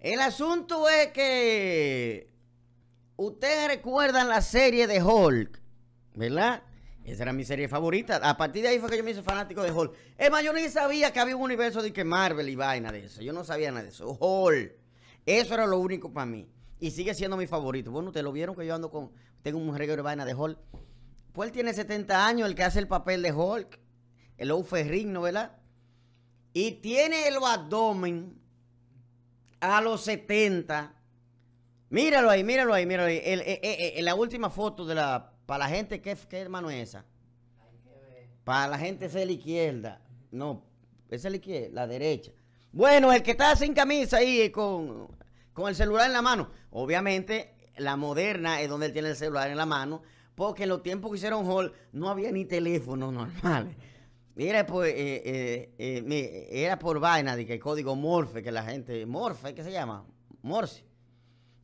El asunto es que ustedes recuerdan la serie de Hulk, ¿verdad? Esa era mi serie favorita. A partir de ahí fue que yo me hice fanático de Hulk. Es más, yo ni sabía que había un universo de que Marvel y vaina de eso. Yo no sabía nada de eso. Hulk. Eso era lo único para mí. Y sigue siendo mi favorito. Bueno, ustedes lo vieron que yo ando con... Tengo un que de vaina de Hulk. Pues él tiene 70 años, el que hace el papel de Hulk. El Ferrigno, ¿verdad? Y tiene el abdomen a los 70. Míralo ahí, míralo ahí, míralo ahí. Eh, eh, eh, la última foto de la. Para la gente, ¿qué, hermano es esa? Para la gente es la izquierda. No, es la izquierda, la derecha. Bueno, el que está sin camisa ahí con, con el celular en la mano. Obviamente, la moderna es donde él tiene el celular en la mano. Porque en los tiempos que hicieron Hall no había ni teléfonos normales. Mira, pues, eh, eh, eh, era por vaina de que el código Morfe, que la gente, Morfe, ¿qué se llama? Morse,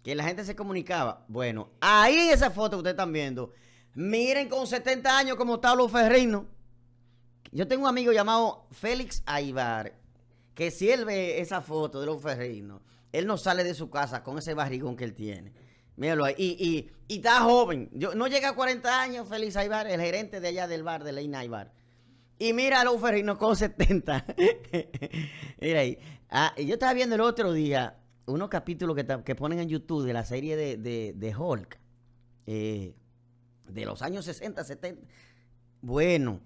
que la gente se comunicaba. Bueno, ahí esa foto que ustedes están viendo, miren con 70 años como está los ferrinos. Yo tengo un amigo llamado Félix Aibar, que si él ve esa foto de los ferrinos, él no sale de su casa con ese barrigón que él tiene. Míralo ahí. Y, está joven. Yo, no llega a 40 años, Félix Aibar, el gerente de allá del bar, de Leina Aibar. Y mira a con 70. mira ahí. Ah, yo estaba viendo el otro día unos capítulos que, ponen en YouTube de la serie de, de, de Hulk. Eh, de los años 60, 70. Bueno.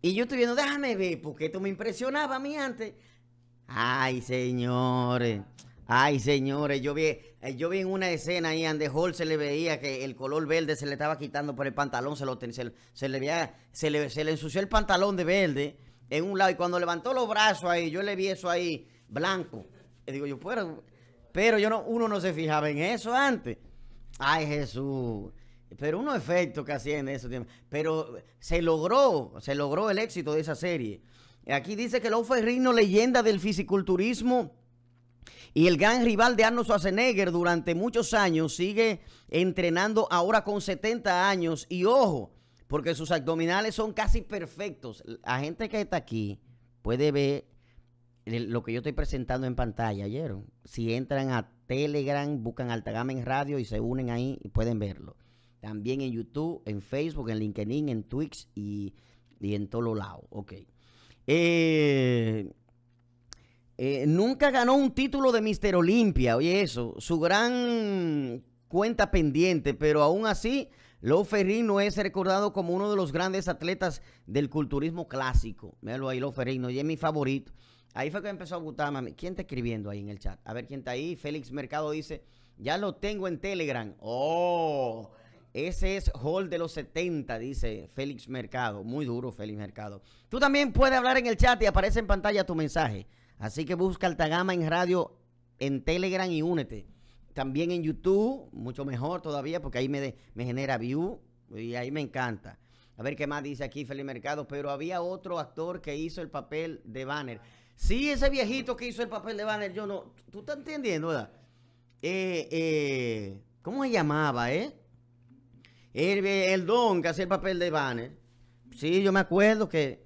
Y yo estoy viendo, déjame ver, porque esto me impresionaba a mí antes. Ay, señores. Ay, señores, yo vi, eh, yo vi en una escena ahí, donde Hall se le veía que el color verde se le estaba quitando por el pantalón, se, le, veía, se, le, se le ensució el pantalón de verde en un lado, y cuando levantó los brazos ahí, yo le vi eso ahí, blanco. Y digo yo, puedo, pero yo no, uno no se fijaba en eso antes. Ay, Jesús. Pero uno efectos que hacían en esos tiempos. Pero se logró, se logró el éxito de esa serie. Aquí dice que Lou Rino, leyenda del fisiculturismo y el gran rival de Arnold Schwarzenegger durante muchos años sigue entrenando ahora con 70 años. Y ojo, porque sus abdominales son casi perfectos. La gente que está aquí puede ver lo que yo estoy presentando en pantalla ayer. Si entran a Telegram, buscan Altagama en radio y se unen ahí y pueden verlo. También en YouTube, en Facebook, en LinkedIn, en Twitch y, en todos lados. Ok. Eh, eh, nunca ganó un título de Mister Olimpia, oye eso, su gran cuenta pendiente, pero aún así, Lou Ferrino es recordado como uno de los grandes atletas del culturismo clásico. Míralo ahí, Lou Ferrino, y es mi favorito. Ahí fue que empezó a gustarme. ¿Quién está escribiendo ahí en el chat? A ver quién está ahí. Félix Mercado dice, ya lo tengo en Telegram. Oh, ese es Hall de los 70, dice Félix Mercado. Muy duro, Félix Mercado. Tú también puedes hablar en el chat y aparece en pantalla tu mensaje. Así que busca Altagama en radio, en Telegram y únete. También en YouTube, mucho mejor todavía, porque ahí me, me genera view y ahí me encanta. A ver qué más dice aquí Feli Mercado. Pero había otro actor que hizo el papel de Banner. Sí, ese viejito que hizo el papel de Banner, yo no. ¿Tú estás entendiendo, verdad? Eh, eh, ¿Cómo se llamaba, eh? El, don que hacía el papel de Banner. Sí, yo me acuerdo que.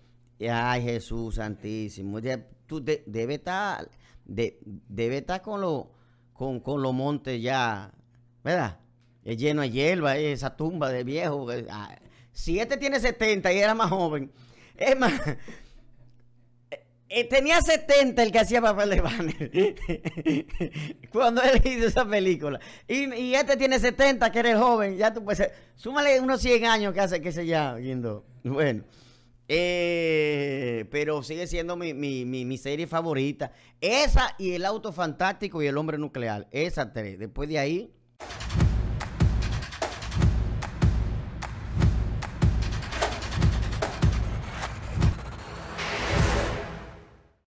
Ay, Jesús Santísimo tú de, debe estar de, debe estar con los con, los montes ya, ¿verdad? Es lleno de hierba, esa tumba de viejo. Ah, si este tiene 70 y era más joven, es más, eh, eh, tenía 70 el que hacía papel de banner cuando él hizo esa película. Y, este tiene 70, que eres joven, ya tú puedes. Súmale unos 100 años que hace que se ya, viendo, Bueno. Eh, pero sigue siendo mi, mi, serie favorita. Esa y El Auto Fantástico y El Hombre Nuclear. esa tres. Después de ahí,